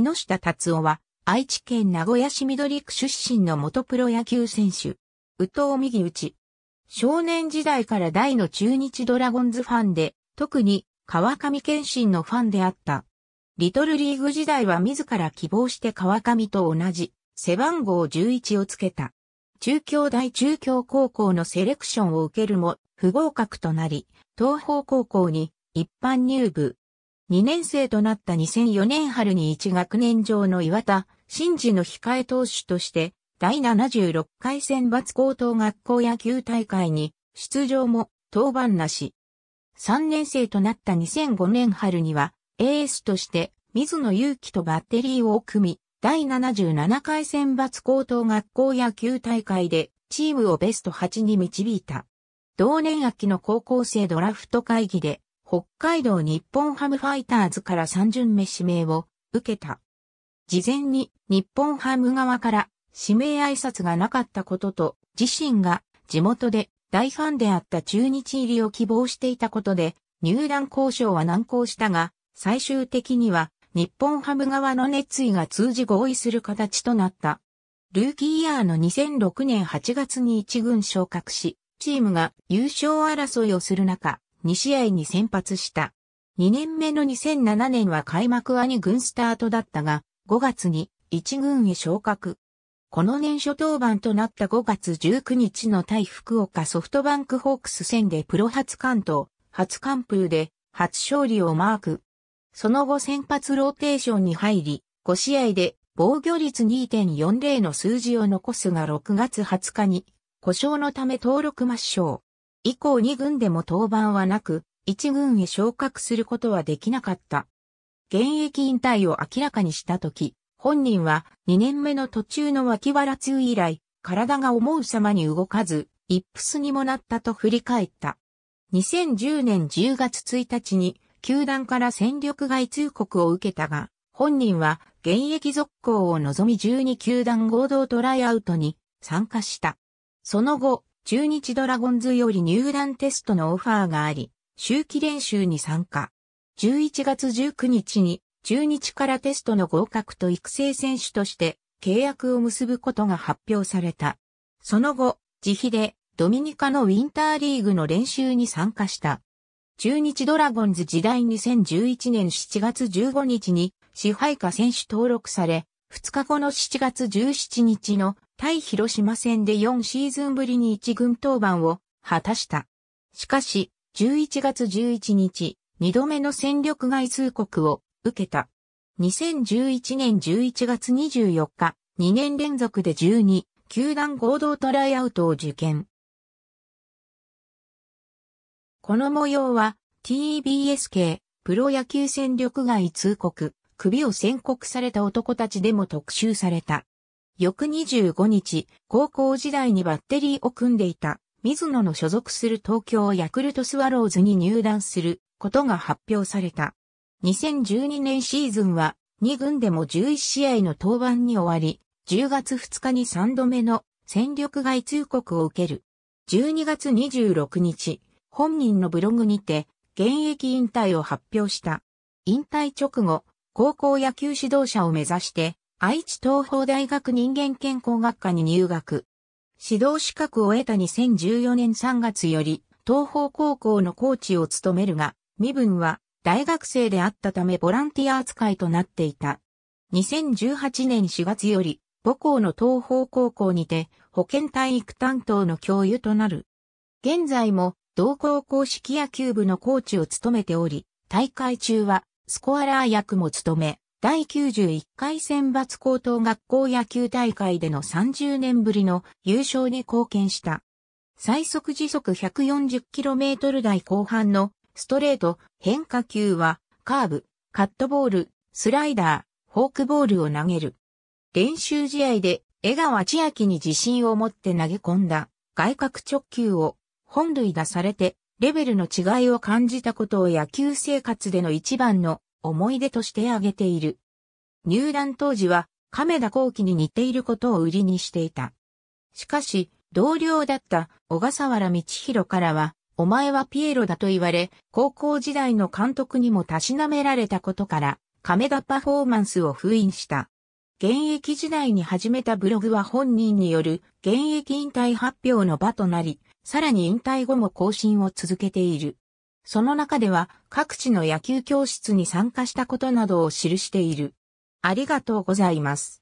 木下達夫は、愛知県名古屋市緑区出身の元プロ野球選手。宇藤右内。少年時代から大の中日ドラゴンズファンで、特に川上健信のファンであった。リトルリーグ時代は自ら希望して川上と同じ背番号11をつけた。中京大中京高校のセレクションを受けるも不合格となり、東方高校に一般入部。2年生となった2004年春に1学年上の岩田、新次の控え投手として、第76回選抜高等学校野球大会に、出場も、登板なし。3年生となった2005年春には、エースとして、水野祐希とバッテリーを組み、第77回選抜高等学校野球大会で、チームをベスト8に導いた。同年秋の高校生ドラフト会議で、北海道日本ハムファイターズから3巡目指名を受けた。事前に日本ハム側から指名挨拶がなかったことと、自身が地元で大ファンであった中日入りを希望していたことで、入団交渉は難航したが、最終的には日本ハム側の熱意が通じ合意する形となった。ルーキーイヤーの2006年8月に一軍昇格し、チームが優勝争いをする中、2試合に先発した。2年目の2007年は開幕は2軍スタートだったが、5月に1軍へ昇格。この年初登板となった5月19日の対福岡ソフトバンクホークス戦でプロ初関東、初完封で初勝利をマーク。その後先発ローテーションに入り、5試合で防御率2.40の数字を残すが6月20日に故障のため登録抹消。以降2軍でも登板はなく、1軍へ昇格することはできなかった。現役引退を明らかにした時、本人は2年目の途中の脇腹痛以来、体が思う様に動かず、イップスにもなったと振り返った。2010年10月1日に、球団から戦力外通告を受けたが、本人は現役続行を望み12球団合同トライアウトに参加した。その後、中日ドラゴンズより入団テストのオファーがあり、周期練習に参加。11月19日に中日からテストの合格と育成選手として契約を結ぶことが発表された。その後、自費でドミニカのウィンターリーグの練習に参加した。中日ドラゴンズ時代2011年7月15日に支配下選手登録され、2日後の7月17日の対広島戦で4シーズンぶりに1軍登板を果たした。しかし、11月11日、2度目の戦力外通告を受けた。2011年11月24日、2年連続で12、球団合同トライアウトを受験。この模様は TBS 系プロ野球戦力外通告、首を宣告された男たちでも特集された。翌25日、高校時代にバッテリーを組んでいた、水野の所属する東京ヤクルトスワローズに入団することが発表された。2012年シーズンは2軍でも11試合の登板に終わり、10月2日に3度目の戦力外通告を受ける。12月26日、本人のブログにて現役引退を発表した。引退直後、高校野球指導者を目指して愛知東邦大学人間健康学科に入学。指導資格を得た2014年3月より、東方高校のコーチを務めるが、身分は大学生であったためボランティア扱いとなっていた。2018年4月より、母校の東方高校にて保健体育担当の教諭となる。現在も同校公式野球部のコーチを務めており、大会中はスコアラー役も務め、第91回選抜高等学校野球大会での30年ぶりの優勝に貢献した。最速時速 140km 台後半のストレート、変化球は、カーブ、カットボール、スライダー、フォークボールを投げる。練習試合で江川千秋に自信を持って投げ込んだ外角直球を本塁打されてレベルの違いを感じたことを野球生活での一番の思い出として挙げている。入団当時は亀田光輝に似ていることを売りにしていた。しかし、同僚だった小笠原道弘からは、お前はピエロだと言われ、高校時代の監督にもたしなめられたことから、亀田パフォーマンスを封印した。現役時代に始めたブログは本人による現役引退発表の場となり、さらに引退後も更新を続けている。その中では各地の野球教室に参加したことなどを記している。ありがとうございます。